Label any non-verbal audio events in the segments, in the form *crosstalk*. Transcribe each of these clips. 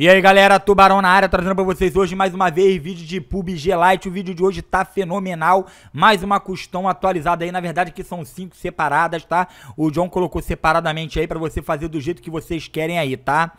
E aí galera, Tubarão na área, trazendo pra vocês hoje mais uma vez vídeo de PUBG Lite, o vídeo de hoje tá fenomenal, mais uma custom atualizada aí, na verdade que são cinco separadas, tá? O John colocou separadamente aí pra você fazer do jeito que vocês querem aí, tá?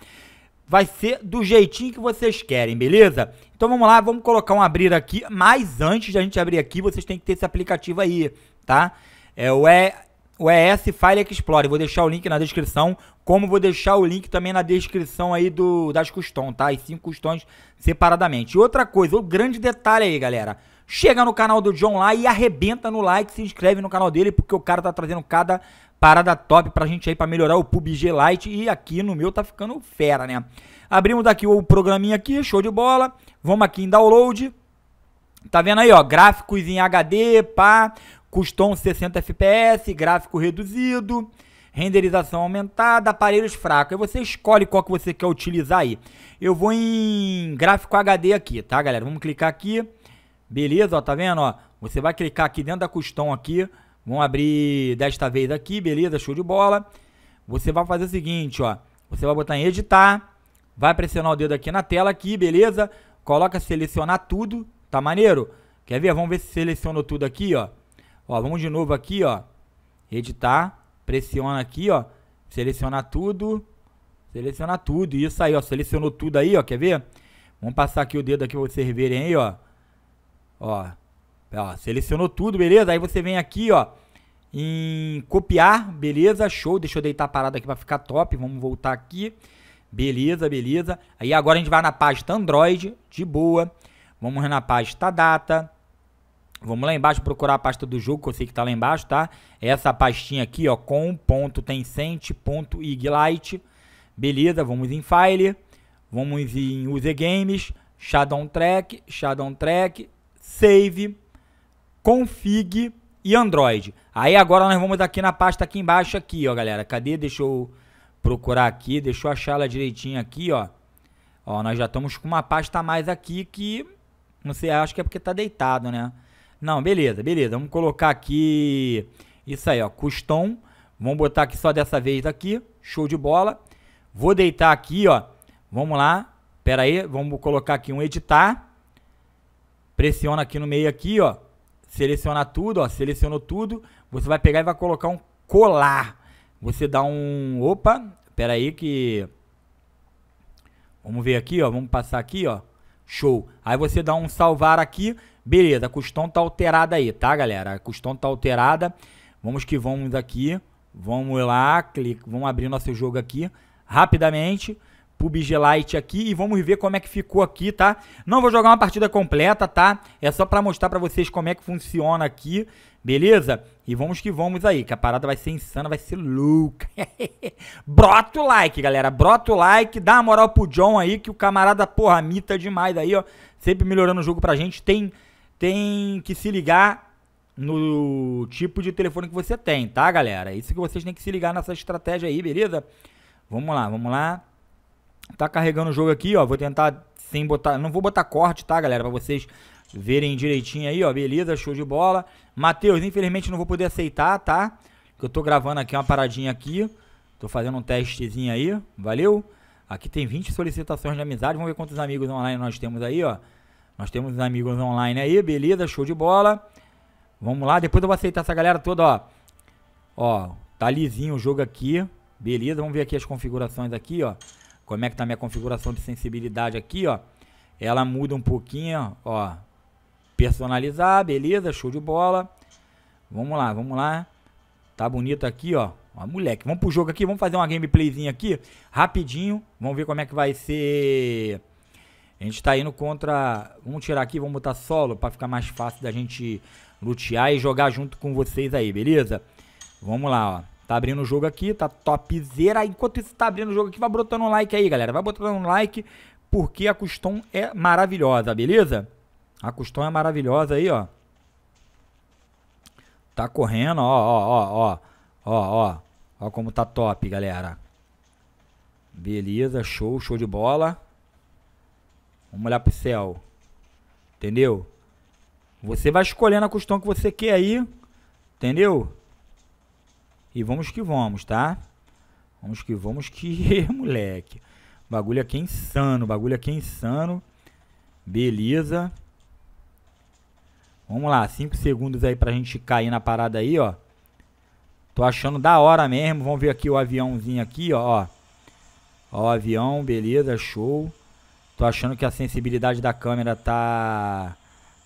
Vai ser do jeitinho que vocês querem, beleza? Então vamos lá, vamos colocar um abrir aqui, mas antes de a gente abrir aqui, vocês têm que ter esse aplicativo aí, tá? É o, e, o ES File Explorer, vou deixar o link na descrição, como vou deixar o link também na descrição aí do, das custom, tá? As cinco custões separadamente. E outra coisa, o grande detalhe aí, galera. Chega no canal do John lá e arrebenta no like, se inscreve no canal dele, porque o cara tá trazendo cada parada top pra gente aí, pra melhorar o PUBG Lite. E aqui no meu tá ficando fera, né? Abrimos daqui o programinha aqui, show de bola. Vamos aqui em download. Tá vendo aí, ó, gráficos em HD, pá, custom 60 FPS, gráfico reduzido renderização aumentada, aparelhos fracos. Aí você escolhe qual que você quer utilizar aí. Eu vou em gráfico HD aqui, tá, galera? Vamos clicar aqui. Beleza, ó, tá vendo, ó? Você vai clicar aqui dentro da custom aqui. Vamos abrir desta vez aqui, beleza? Show de bola. Você vai fazer o seguinte, ó. Você vai botar em editar, vai pressionar o dedo aqui na tela aqui, beleza? Coloca selecionar tudo, tá maneiro? Quer ver? Vamos ver se selecionou tudo aqui, ó. Ó, vamos de novo aqui, ó. Editar. Pressiona aqui, ó. Seleciona tudo. Seleciona tudo. Isso aí, ó. Selecionou tudo aí, ó. Quer ver? Vamos passar aqui o dedo aqui pra vocês verem aí, ó. Ó. Ó, selecionou tudo, beleza? Aí você vem aqui, ó. Em copiar, beleza? Show. Deixa eu deitar parado aqui pra ficar top. Vamos voltar aqui. Beleza, beleza. Aí agora a gente vai na pasta Android, de boa. Vamos na pasta data. Vamos lá embaixo procurar a pasta do jogo, que eu sei que está lá embaixo, tá? É essa pastinha aqui, ó, com.tencent.iglite. Beleza, vamos em File, vamos em User Games, Shadow Track, Shadow Track, Save, Config e Android. Aí agora nós vamos aqui na pasta aqui embaixo aqui, ó, galera. Cadê? Deixa eu procurar aqui, deixa eu achar ela direitinho aqui, ó. Ó, nós já estamos com uma pasta a mais aqui que, não sei, acho que é porque tá deitado, né? Não, beleza, beleza. Vamos colocar aqui isso aí, ó, custom. Vamos botar aqui só dessa vez aqui. Show de bola. Vou deitar aqui, ó. Vamos lá. Pera aí, vamos colocar aqui um editar. Pressiona aqui no meio aqui, ó. Seleciona tudo, ó. Selecionou tudo. Você vai pegar e vai colocar um colar. Você dá um, opa, pera aí que Vamos ver aqui, ó. Vamos passar aqui, ó. Show. Aí você dá um salvar aqui. Beleza, a custom tá alterada aí, tá, galera? A custom tá alterada. Vamos que vamos aqui. Vamos lá, clique, vamos abrir nosso jogo aqui rapidamente. PUBG Lite aqui e vamos ver como é que ficou aqui, tá? Não vou jogar uma partida completa, tá? É só pra mostrar pra vocês como é que funciona aqui, beleza? E vamos que vamos aí, que a parada vai ser insana, vai ser louca. *laughs* brota o like, galera, brota o like, dá uma moral pro John aí, que o camarada, porra, mita demais aí, ó. Sempre melhorando o jogo pra gente, tem, tem que se ligar no tipo de telefone que você tem, tá, galera? É isso que vocês têm que se ligar nessa estratégia aí, beleza? Vamos lá, vamos lá. Tá carregando o jogo aqui, ó. Vou tentar sem botar... Não vou botar corte, tá, galera? Pra vocês verem direitinho aí, ó. Beleza, show de bola. Matheus, infelizmente não vou poder aceitar, tá? Que eu tô gravando aqui uma paradinha aqui. Tô fazendo um testezinho aí. Valeu? Aqui tem 20 solicitações de amizade. Vamos ver quantos amigos online nós temos aí, ó. Nós temos amigos online aí. Beleza, show de bola. Vamos lá. Depois eu vou aceitar essa galera toda, ó. Ó, tá lisinho o jogo aqui. Beleza, vamos ver aqui as configurações aqui, ó como é que tá minha configuração de sensibilidade aqui, ó. Ela muda um pouquinho, ó. Personalizar, beleza, show de bola. Vamos lá, vamos lá. Tá bonito aqui, ó. ó. Moleque, vamos pro jogo aqui, vamos fazer uma gameplayzinha aqui, rapidinho. Vamos ver como é que vai ser... A gente tá indo contra... Vamos tirar aqui, vamos botar solo pra ficar mais fácil da gente lutear e jogar junto com vocês aí, beleza? Vamos lá, ó. Tá abrindo o jogo aqui, tá topzera. Enquanto isso tá abrindo o jogo aqui, vai botando um like aí, galera. Vai botando um like, porque a Custom é maravilhosa, beleza? A Custom é maravilhosa aí, ó. Tá correndo, ó, ó, ó, ó. Ó, ó. Ó como tá top, galera. Beleza, show, show de bola. Vamos olhar pro céu. Entendeu? Você vai escolhendo a custom que você quer aí. Entendeu? E vamos que vamos, tá? Vamos que vamos que, *laughs* moleque. Bagulho aqui é insano, bagulho aqui é insano. Beleza. Vamos lá, 5 segundos aí pra gente cair na parada aí, ó. Tô achando da hora mesmo. Vamos ver aqui o aviãozinho aqui, ó. Ó, o avião, beleza, show. Tô achando que a sensibilidade da câmera tá...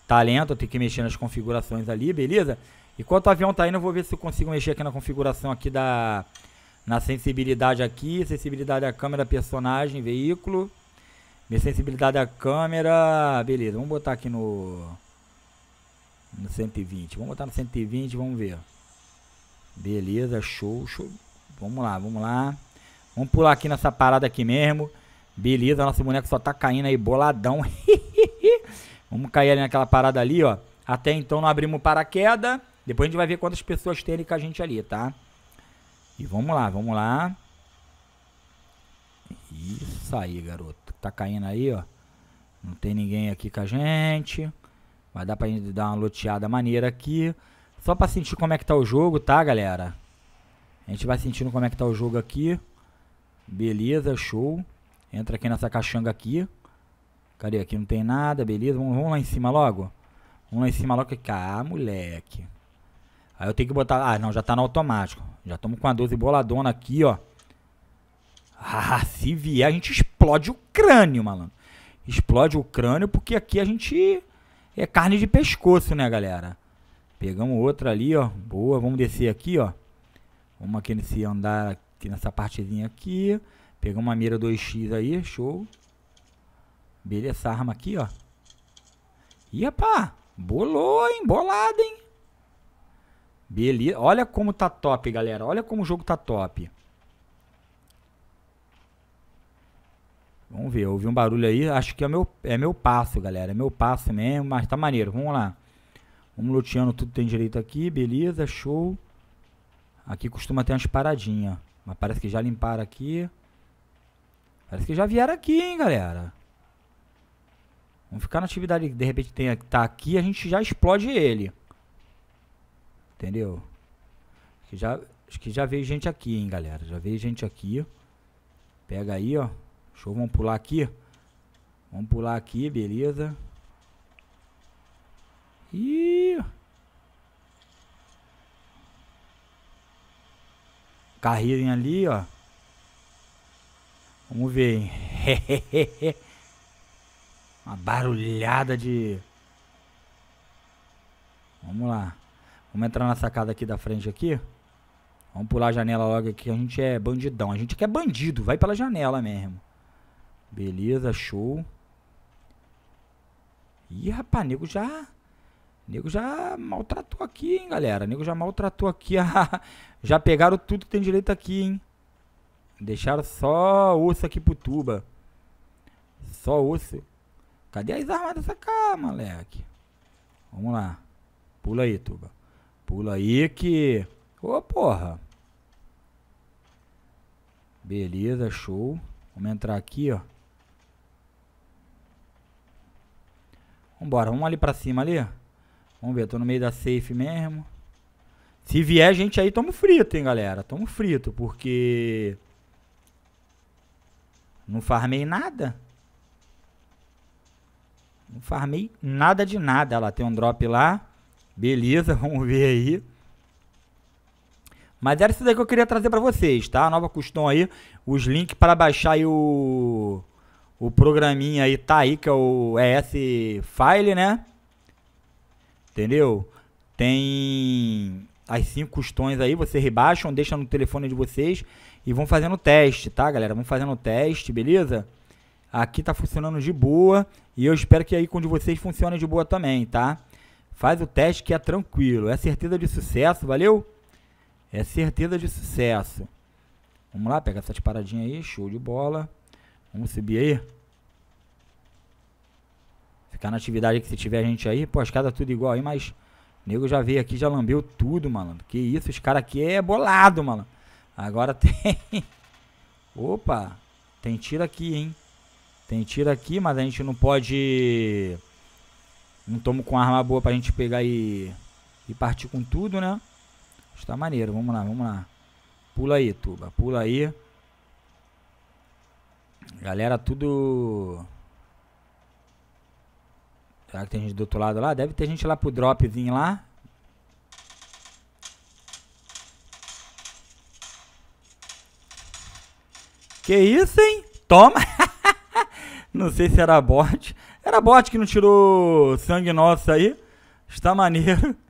Tá lenta, que mexer nas configurações ali, beleza? Enquanto o avião tá indo, eu vou ver se eu consigo mexer aqui na configuração aqui da... Na sensibilidade aqui, sensibilidade à câmera, personagem, veículo. Minha sensibilidade à câmera, beleza, vamos botar aqui no... No 120, vamos botar no 120, vamos ver. Beleza, show, show. Vamos lá, vamos lá. Vamos pular aqui nessa parada aqui mesmo. Beleza, nosso boneco só tá caindo aí, boladão. *laughs* vamos cair ali naquela parada ali, ó. Até então não abrimos paraquedas. Depois a gente vai ver quantas pessoas tem com a gente ali, tá? E vamos lá, vamos lá. Isso aí, garoto. Tá caindo aí, ó. Não tem ninguém aqui com a gente. Vai dar pra gente dar uma loteada maneira aqui. Só pra sentir como é que tá o jogo, tá, galera? A gente vai sentindo como é que tá o jogo aqui. Beleza, show. Entra aqui nessa caixanga aqui. Cadê? Aqui não tem nada, beleza. Vamos, vamos lá em cima logo. Vamos lá em cima logo. Ah, moleque. Aí eu tenho que botar. Ah, não, já tá no automático. Já estamos com a 12 boladona aqui, ó. Ah, se vier, a gente explode o crânio, malandro. Explode o crânio porque aqui a gente é carne de pescoço, né, galera? Pegamos outra ali, ó. Boa, vamos descer aqui, ó. Vamos aqui nesse andar, aqui nessa partezinha aqui. Pegamos uma mira 2x aí, show. Beleza, essa arma aqui, ó. Ih, rapá, bolou, hein? Bolada, hein? Beleza. Olha como tá top, galera. Olha como o jogo tá top. Vamos ver. Ouvi um barulho aí. Acho que é meu, é meu passo, galera. É meu passo mesmo, mas tá maneiro. Vamos lá. Vamos luteando tudo tem direito aqui. Beleza, show. Aqui costuma ter umas paradinhas. Mas parece que já limparam aqui. Parece que já vieram aqui, hein, galera. Vamos ficar na atividade. que De repente tem, tá aqui, a gente já explode ele. Entendeu? Que já, acho que já veio gente aqui, hein, galera. Já veio gente aqui. Pega aí, ó. Show, vamos pular aqui. Vamos pular aqui, beleza. Ih. Carrinho ali, ó. Vamos ver, hein. *laughs* Uma barulhada de... Vamos lá. Vamos entrar na sacada aqui da frente aqui. Vamos pular a janela logo aqui. A gente é bandidão. A gente quer bandido. Vai pela janela mesmo. Beleza, show. Ih, rapaz, nego já... Nego já maltratou aqui, hein, galera. Nego já maltratou aqui. *laughs* já pegaram tudo que tem direito aqui, hein. Deixaram só osso aqui pro tuba. Só osso. Cadê as armas dessa cara, moleque? Vamos lá. Pula aí, tuba. Pula aí que. Ô, oh, porra. Beleza, show. Vamos entrar aqui, ó. Vambora, vamos ali pra cima ali. Vamos ver, tô no meio da safe mesmo. Se vier gente aí, tamo frito, hein, galera. Tamo frito, porque... Não farmei nada. Não farmei nada de nada. Olha lá, tem um drop lá. Beleza, *laughs* vamos ver aí. Mas era isso daí que eu queria trazer para vocês, tá? A nova custom aí, os links para baixar o o programinha aí tá aí que é o ES File, né? Entendeu? Tem as cinco custões aí, vocês rebaixam, deixa no telefone de vocês e vão fazendo teste, tá, galera? Vão fazendo teste, beleza? Aqui tá funcionando de boa e eu espero que aí com de vocês funcione de boa também, tá? Faz o teste que é tranquilo. É certeza de sucesso, valeu? É certeza de sucesso. Vamos lá, pega essas paradinhas aí. Show de bola. Vamos subir aí. Ficar na atividade que se tiver gente aí. Pô, as casas é tudo igual aí, mas... O nego já veio aqui, já lambeu tudo, malandro. Que isso, os caras aqui é bolado, malandro. Agora *laughs* tem... Opa! Tem tiro aqui, hein? Tem tiro aqui, mas a gente não pode... Não tomo com arma boa pra gente pegar e, e partir com tudo, né? Está maneiro, vamos lá, vamos lá. Pula aí, Tuba, pula aí. Galera, tudo... Será que tem gente do outro lado lá? Deve ter gente lá pro dropzinho lá. Que isso, hein? Toma! *laughs* Não sei se era bot bote que não tirou sangue nosso aí. Está maneiro.